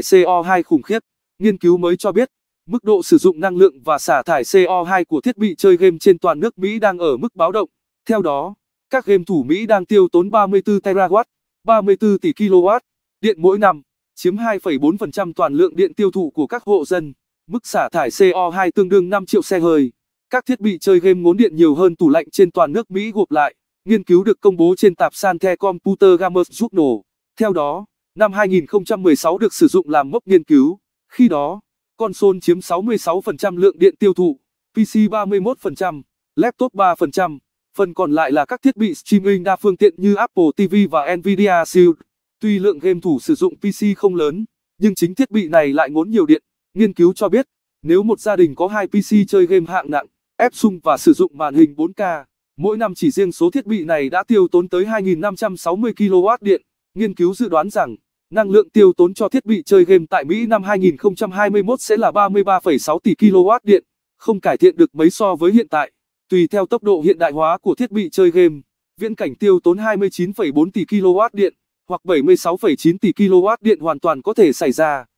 CO2 khủng khiếp. Nghiên cứu mới cho biết, mức độ sử dụng năng lượng và xả thải CO2 của thiết bị chơi game trên toàn nước Mỹ đang ở mức báo động. Theo đó, các game thủ Mỹ đang tiêu tốn 34 terawatt, 34 tỷ kilowatt) điện mỗi năm, chiếm 2,4% toàn lượng điện tiêu thụ của các hộ dân. Mức xả thải CO2 tương đương 5 triệu xe hơi. Các thiết bị chơi game ngốn điện nhiều hơn tủ lạnh trên toàn nước Mỹ gộp lại. Nghiên cứu được công bố trên tạp san The Computer Gamers Journal. Theo đó, Năm 2016 được sử dụng làm mốc nghiên cứu, khi đó, console chiếm 66% lượng điện tiêu thụ, PC 31%, laptop 3%, phần còn lại là các thiết bị streaming đa phương tiện như Apple TV và Nvidia Shield. Tuy lượng game thủ sử dụng PC không lớn, nhưng chính thiết bị này lại ngốn nhiều điện. Nghiên cứu cho biết, nếu một gia đình có hai PC chơi game hạng nặng, ép sung và sử dụng màn hình 4K, mỗi năm chỉ riêng số thiết bị này đã tiêu tốn tới 2.560 kW điện. Nghiên cứu dự đoán rằng, Năng lượng tiêu tốn cho thiết bị chơi game tại Mỹ năm 2021 sẽ là 33,6 tỷ kW điện, không cải thiện được mấy so với hiện tại. Tùy theo tốc độ hiện đại hóa của thiết bị chơi game, viễn cảnh tiêu tốn 29,4 tỷ kW điện hoặc 76,9 tỷ kW điện hoàn toàn có thể xảy ra.